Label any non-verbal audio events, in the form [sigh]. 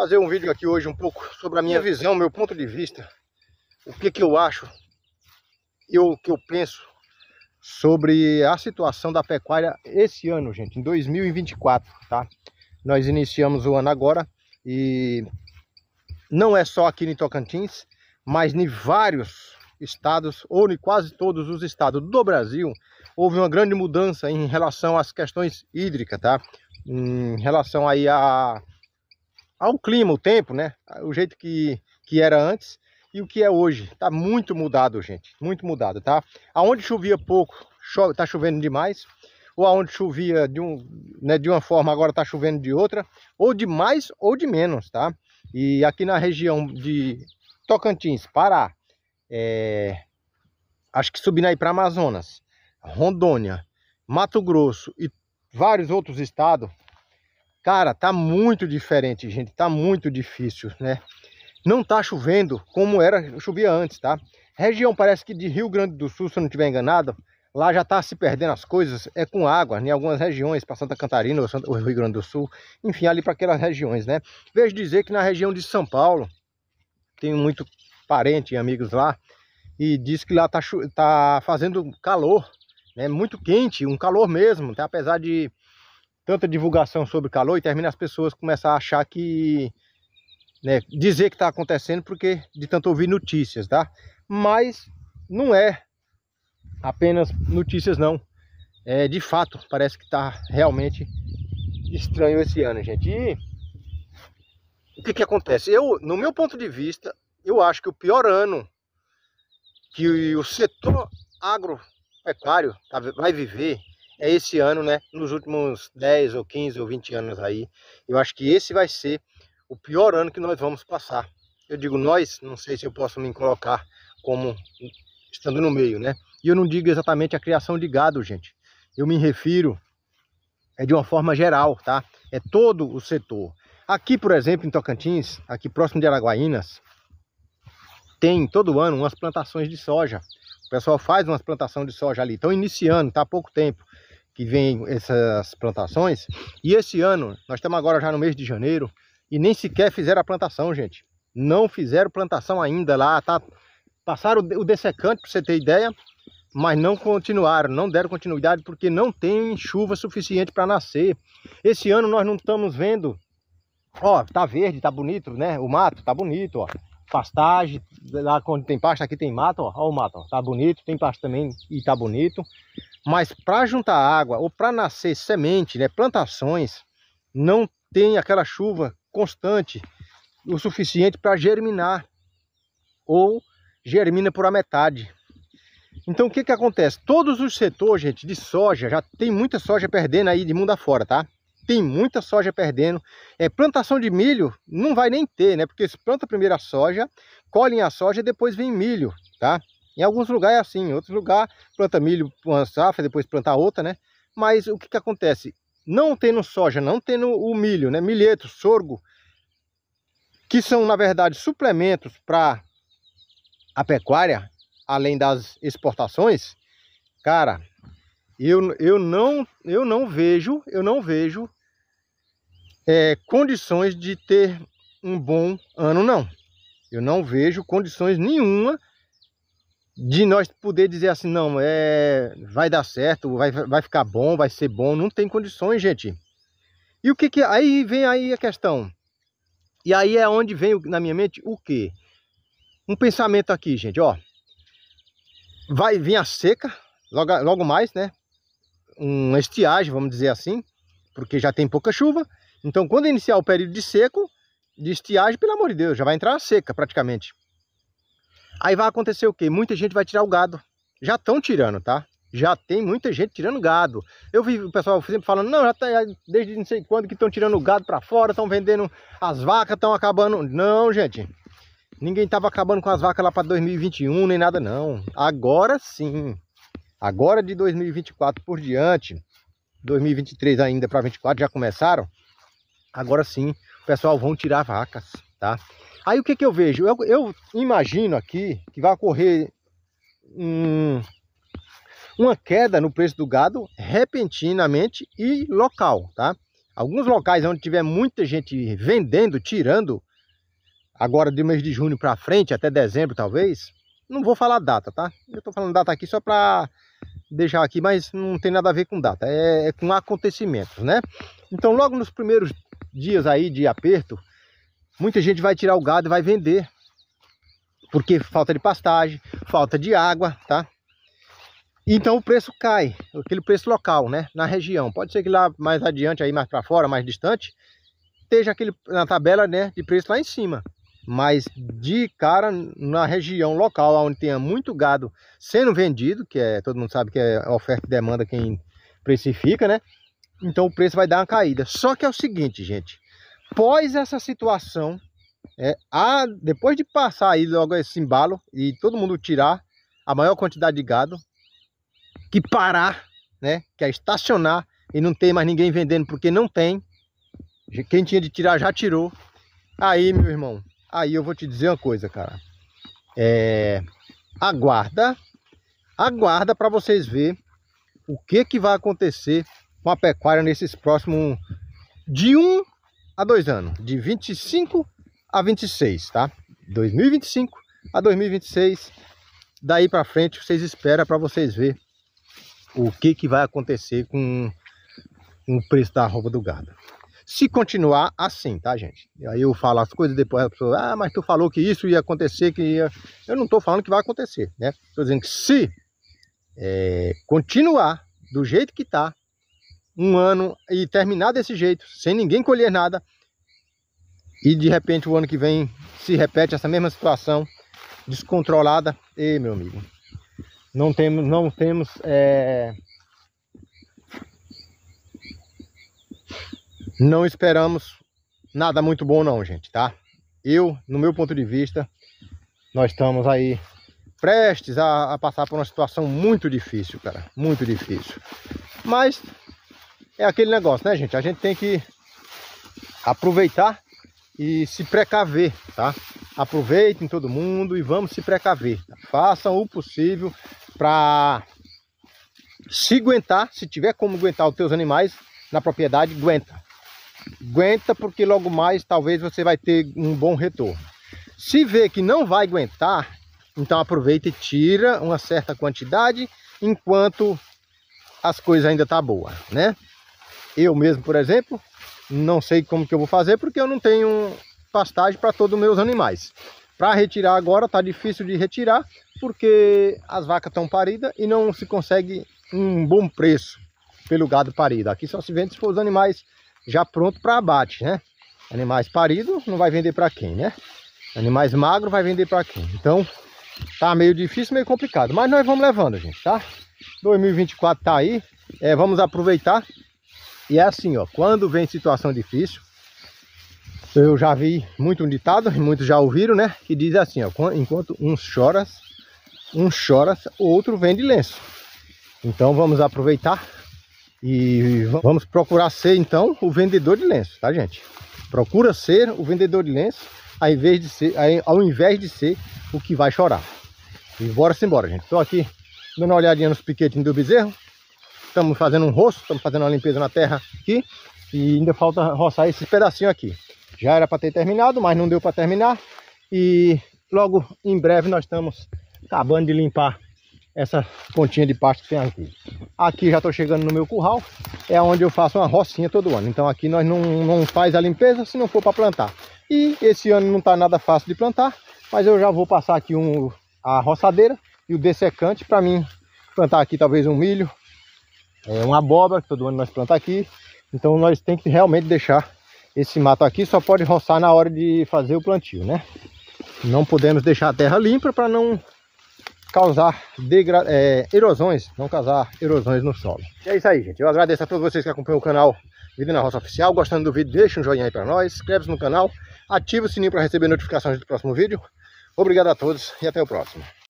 fazer um vídeo aqui hoje um pouco sobre a minha visão, meu ponto de vista, o que que eu acho, eu que eu penso sobre a situação da pecuária esse ano, gente, em 2024, tá? Nós iniciamos o ano agora e não é só aqui em Tocantins, mas em vários estados, ou em quase todos os estados do Brasil, houve uma grande mudança em relação às questões hídricas, tá? Em relação aí a ao clima, o tempo, né? O jeito que, que era antes e o que é hoje. Tá muito mudado, gente. Muito mudado, tá? Aonde chovia pouco, chove, tá chovendo demais. Ou aonde chovia de, um, né, de uma forma, agora tá chovendo de outra. Ou de mais ou de menos, tá? E aqui na região de Tocantins, Pará, é... acho que subindo aí para Amazonas, Rondônia, Mato Grosso e vários outros estados Cara, tá muito diferente, gente. Tá muito difícil, né? Não tá chovendo como era, chovia antes, tá? Região parece que de Rio Grande do Sul, se eu não estiver enganado, lá já tá se perdendo as coisas, é com água, em né? algumas regiões, para Santa Catarina ou, Santa, ou Rio Grande do Sul, enfim, ali para aquelas regiões, né? Vejo dizer que na região de São Paulo, tenho muito parente e amigos lá, e diz que lá tá, tá fazendo calor, né? Muito quente, um calor mesmo, tá? apesar de tanta divulgação sobre calor e termina as pessoas começar a achar que né, dizer que está acontecendo porque de tanto ouvir notícias, tá? Mas não é apenas notícias não. É, de fato, parece que está realmente estranho esse ano, gente. E o que, que acontece? Eu, no meu ponto de vista, eu acho que o pior ano que o setor agropecuário tá, vai viver é esse ano, né? Nos últimos 10 ou 15 ou 20 anos aí. Eu acho que esse vai ser o pior ano que nós vamos passar. Eu digo nós, não sei se eu posso me colocar como estando no meio, né? E eu não digo exatamente a criação de gado, gente. Eu me refiro é de uma forma geral, tá? É todo o setor. Aqui, por exemplo, em Tocantins, aqui próximo de Araguaínas, tem todo ano umas plantações de soja. O pessoal faz umas plantações de soja ali. Estão iniciando, tá há pouco tempo que vem essas plantações. E esse ano, nós estamos agora já no mês de janeiro, e nem sequer fizeram a plantação, gente. Não fizeram plantação ainda lá, tá? Passaram o dessecante, para você ter ideia, mas não continuaram, não deram continuidade porque não tem chuva suficiente para nascer. Esse ano nós não estamos vendo, ó, tá verde, tá bonito, né? O mato tá bonito, ó. Pastagem, lá quando tem pasta, aqui tem mato, ó, ó o mato, ó, tá bonito, tem pasta também e tá bonito. Mas para juntar água ou para nascer semente, né, plantações, não tem aquela chuva constante o suficiente para germinar ou germina por a metade. Então o que que acontece? Todos os setores, gente, de soja, já tem muita soja perdendo aí de mundo afora, tá? Tem muita soja perdendo. É, plantação de milho não vai nem ter, né? Porque se planta primeiro a soja, colhem a soja e depois vem milho, tá? Em alguns lugares é assim, em outros lugares planta milho, uma safra, depois planta outra, né? Mas o que, que acontece? Não tendo soja, não tendo o milho, né? Milheto, sorgo, que são, na verdade, suplementos para a pecuária, além das exportações, cara, eu, eu, não, eu não vejo, eu não vejo é, condições de ter um bom ano, não. Eu não vejo condições nenhuma de nós poder dizer assim, não, é, vai dar certo, vai, vai ficar bom, vai ser bom, não tem condições, gente. E o que que aí vem aí a questão? E aí é onde vem na minha mente o quê? Um pensamento aqui, gente, ó. Vai vir a seca, logo, logo mais, né? Uma estiagem, vamos dizer assim, porque já tem pouca chuva. Então, quando iniciar o período de seco, de estiagem, pelo amor de Deus, já vai entrar a seca praticamente. Aí vai acontecer o quê? Muita gente vai tirar o gado. Já estão tirando, tá? Já tem muita gente tirando gado. Eu vi o pessoal sempre falando, não, já tá desde não sei quando que estão tirando o gado para fora, estão vendendo as vacas, estão acabando. Não, gente. Ninguém estava acabando com as vacas lá para 2021 nem nada não. Agora sim. Agora de 2024 por diante, 2023 ainda para 24 já começaram. Agora sim, o pessoal vão tirar vacas, tá? Aí o que, que eu vejo? Eu, eu imagino aqui que vai ocorrer um, uma queda no preço do gado repentinamente e local, tá? Alguns locais onde tiver muita gente vendendo, tirando, agora de mês de junho para frente, até dezembro talvez, não vou falar data, tá? Eu tô falando data aqui só para deixar aqui, mas não tem nada a ver com data, é, é com acontecimentos, né? Então logo nos primeiros dias aí de aperto, Muita gente vai tirar o gado e vai vender. Porque falta de pastagem, falta de água, tá? Então o preço cai, aquele preço local, né? Na região. Pode ser que lá mais adiante, aí mais para fora, mais distante, esteja aquele na tabela né, de preço lá em cima. Mas de cara, na região local onde tenha muito gado sendo vendido, que é todo mundo sabe que é oferta e demanda quem precifica, né? Então o preço vai dar uma caída. Só que é o seguinte, gente após essa situação, é, a, depois de passar aí logo esse embalo e todo mundo tirar a maior quantidade de gado, que parar, né, que é estacionar e não tem mais ninguém vendendo porque não tem, quem tinha de tirar já tirou. Aí, meu irmão, aí eu vou te dizer uma coisa, cara. É, aguarda, aguarda para vocês ver o que que vai acontecer com a pecuária nesses próximos de um a dois anos, de 25 a 26, tá? 2025 a 2026, daí para frente vocês esperam para vocês ver o que, que vai acontecer com, o preço da roupa do gado. Se continuar assim, tá, gente? E aí eu falo as coisas depois a pessoa, ah, mas tu falou que isso ia acontecer, que ia... Eu não tô falando que vai acontecer, né? Tô dizendo que se é, continuar do jeito que tá, um ano e terminar desse jeito, sem ninguém colher nada, e de repente o ano que vem se repete essa mesma situação descontrolada, e meu amigo, não temos, não temos é... não esperamos nada muito bom não, gente, tá? Eu, no meu ponto de vista, nós estamos aí prestes a, a passar por uma situação muito difícil, cara, muito difícil. Mas é aquele negócio, né, gente? A gente tem que aproveitar e se precaver, tá? Aproveitem todo mundo e vamos se precaver. Tá? Façam o possível para se aguentar, se tiver como aguentar os teus animais na propriedade, aguenta. Aguenta porque logo mais talvez você vai ter um bom retorno. Se vê que não vai aguentar, então aproveita e tira uma certa quantidade enquanto as coisas ainda tá boa, né? Eu mesmo, por exemplo, não sei como que eu vou fazer porque eu não tenho pastagem para todos os meus animais. Para retirar agora está difícil de retirar porque as vacas estão paridas e não se consegue um bom preço pelo gado parido. Aqui só se vende se for os animais já prontos para abate, né? Animais paridos não vai vender para quem, né? Animais magros vai vender para quem? Então tá meio difícil, meio complicado, mas nós vamos levando, gente, tá? 2024 tá aí, é, vamos aproveitar e é assim, ó, quando vem situação difícil, eu já vi muito um ditado, [laughs] muitos já ouviram, né? Que diz assim, ó, enquanto uns choram, um chora, o outro vende lenço. Então vamos aproveitar e vamos procurar ser então o vendedor de lenço, tá gente? Procura ser o vendedor de lenço ao invés de ser, ao invés de ser o que vai chorar. E bora embora, gente. Estou aqui dando uma olhadinha nos piquetinhos do bezerro. Estamos fazendo um rosto, estamos fazendo uma limpeza na terra aqui. E ainda falta roçar esse pedacinho aqui. Já era para ter terminado, mas não deu para terminar. E logo em breve nós estamos acabando de limpar essa pontinha de pasto que tem aqui. Aqui já estou chegando no meu curral, é onde eu faço uma rocinha todo ano. Então aqui nós não, não faz a limpeza se não for para plantar. E esse ano não está nada fácil de plantar, mas eu já vou passar aqui um, a roçadeira e o dessecante para mim plantar aqui talvez um milho, é uma abóbora que todo ano nós plantamos aqui. Então nós temos que realmente deixar esse mato aqui, só pode roçar na hora de fazer o plantio, né? Não podemos deixar a terra limpa para não causar é, erosões, não causar erosões no solo. E é isso aí, gente. Eu agradeço a todos vocês que acompanham o canal Vida na Roça Oficial. Gostando do vídeo, deixa um joinha aí para nós, inscreve-se no canal, ativa o sininho para receber notificações do próximo vídeo. Obrigado a todos e até o próximo.